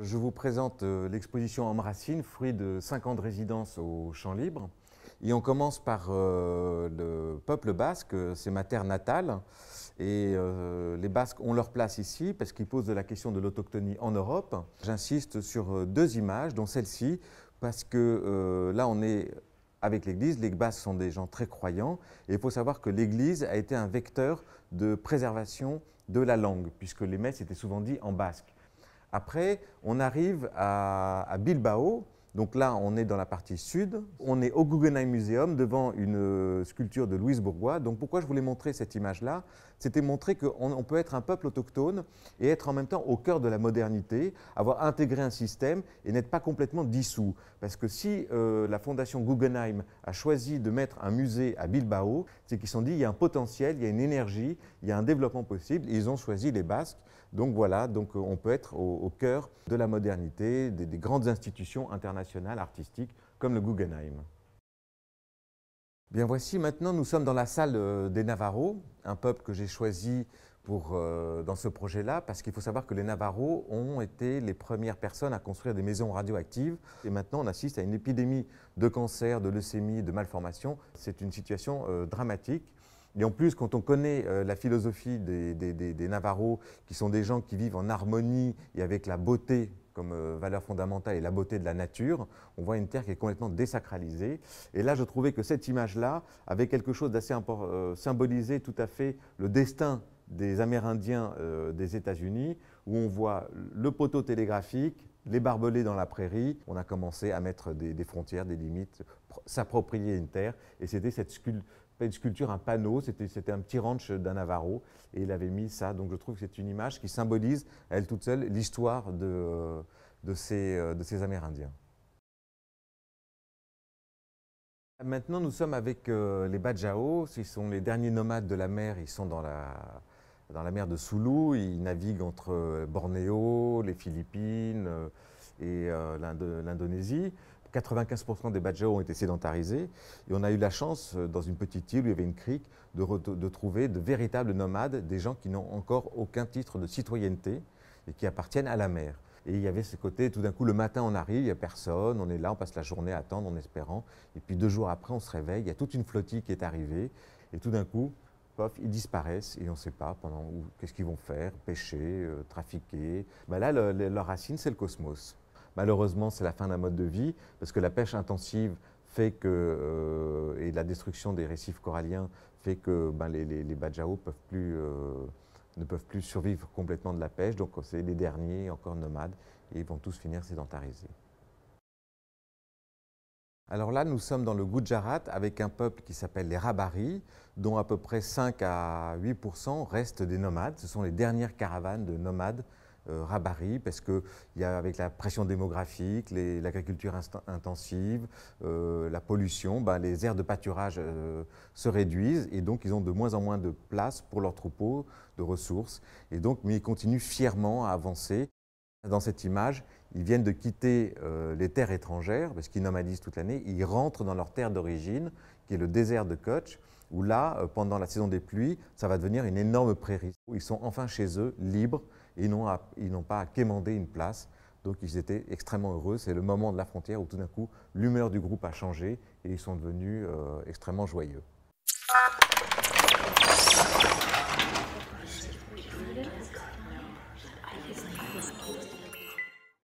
Je vous présente euh, l'exposition en Racine, fruit de 5 ans de résidence au Champ Libre. Et on commence par euh, le peuple basque, euh, c'est ma terre natale. Et les Basques ont leur place ici parce qu'ils posent la question de l'autochtonie en Europe. J'insiste sur deux images, dont celle-ci, parce que là on est avec l'Église. Les Basques sont des gens très croyants. Et il faut savoir que l'Église a été un vecteur de préservation de la langue, puisque les messes étaient souvent dites en basque. Après, on arrive à, Bilbao, donc là, on est dans la partie sud, on est au Guggenheim Museum devant une euh, sculpture de Louise Bourgois. Donc pourquoi je voulais montrer cette image-là C'était montrer qu'on peut être un peuple autochtone et être en même temps au cœur de la modernité, avoir intégré un système et n'être pas complètement dissous. Parce que si euh, la fondation Guggenheim a choisi de mettre un musée à Bilbao, c'est qu'ils se sont dit il y a un potentiel, il y a une énergie, il y a un développement possible. ils ont choisi les Basques. Donc voilà, donc euh, on peut être au, cœur de la modernité, des grandes institutions internationales artistique comme le Guggenheim. Bien voici maintenant, nous sommes dans la salle euh, des Navarros, un peuple que j'ai choisi pour, euh, dans ce projet-là, parce qu'il faut savoir que les Navarros ont été les premières personnes à construire des maisons radioactives. Et maintenant, on assiste à une épidémie de cancer, de leucémie, de malformation. C'est une situation euh, dramatique. Et en plus, quand on connaît la philosophie des, des, des Navarros, qui sont des gens qui vivent en harmonie et avec la beauté comme euh, valeur fondamentale et la beauté de la nature, on voit une terre qui est complètement désacralisée. Et là, je trouvais que cette image-là avait quelque chose d'assez euh, symbolisé tout à fait le destin des Amérindiens euh, des États-Unis, où on voit le poteau télégraphique, les barbelés dans la prairie. On a commencé à mettre des, frontières, des limites, s'approprier une terre. Et c'était cette sculpture une sculpture, un panneau, c'était un petit ranch d'un Navarro, et il avait mis ça. Donc je trouve que c'est une image qui symbolise, elle toute seule, l'histoire de, euh, ces, Amérindiens. Maintenant, nous sommes avec euh, les Bajao, ce sont les derniers nomades de la mer, ils sont dans la, dans la mer de Sulu, il navigue entre euh, Bornéo, les Philippines euh, et euh, l'Indonésie. 95% des Bajau ont été sédentarisés. Et on a eu la chance, dans une petite île où il y avait une crique, de, de trouver de véritables nomades, des gens qui n'ont encore aucun titre de citoyenneté et qui appartiennent à la mer. Et il y avait ce côté, tout d'un coup, le matin, on arrive, il n'y a personne, on est là, on passe la journée à attendre en espérant. Et puis deux jours après, on se réveille, il y a toute une flottille qui est arrivée. Et tout d'un coup, ils disparaissent et on ne sait pas pendant qu'est-ce qu'ils vont faire, pêcher, euh, trafiquer. Bah là, leur racine, c'est le cosmos. Malheureusement, c'est la fin d'un mode de vie, parce que la pêche intensive fait que, euh, et la destruction des récifs coralliens fait que ben, les, les, Bajao euh, ne peuvent plus survivre complètement de la pêche. Donc, c'est les derniers encore nomades et ils vont tous finir sédentarisés. Alors là, nous sommes dans le Gujarat avec un peuple qui s'appelle les Rabari, dont à peu près 5 à 8 restent des nomades. Ce sont les dernières caravanes de nomades euh, rabari, parce qu'avec avec la pression démographique, l'agriculture intensive, euh, la pollution, bah, les aires de pâturage euh, se réduisent et donc ils ont de moins en moins de place pour leurs troupeaux de ressources. Et donc, mais ils continuent fièrement à avancer. Dans cette image, ils viennent de quitter euh, les terres étrangères, parce qu'ils nomadisent toute l'année, ils rentrent dans leur terre d'origine, qui est le désert de Kutch, où là, euh, pendant la saison des pluies, ça va devenir une énorme prairie. Ils sont enfin chez eux, libres, et ils n'ont pas à quémander une place. Donc ils étaient extrêmement heureux. C'est le moment de la frontière où tout d'un coup, l'humeur du groupe a changé et ils sont devenus euh, extrêmement joyeux.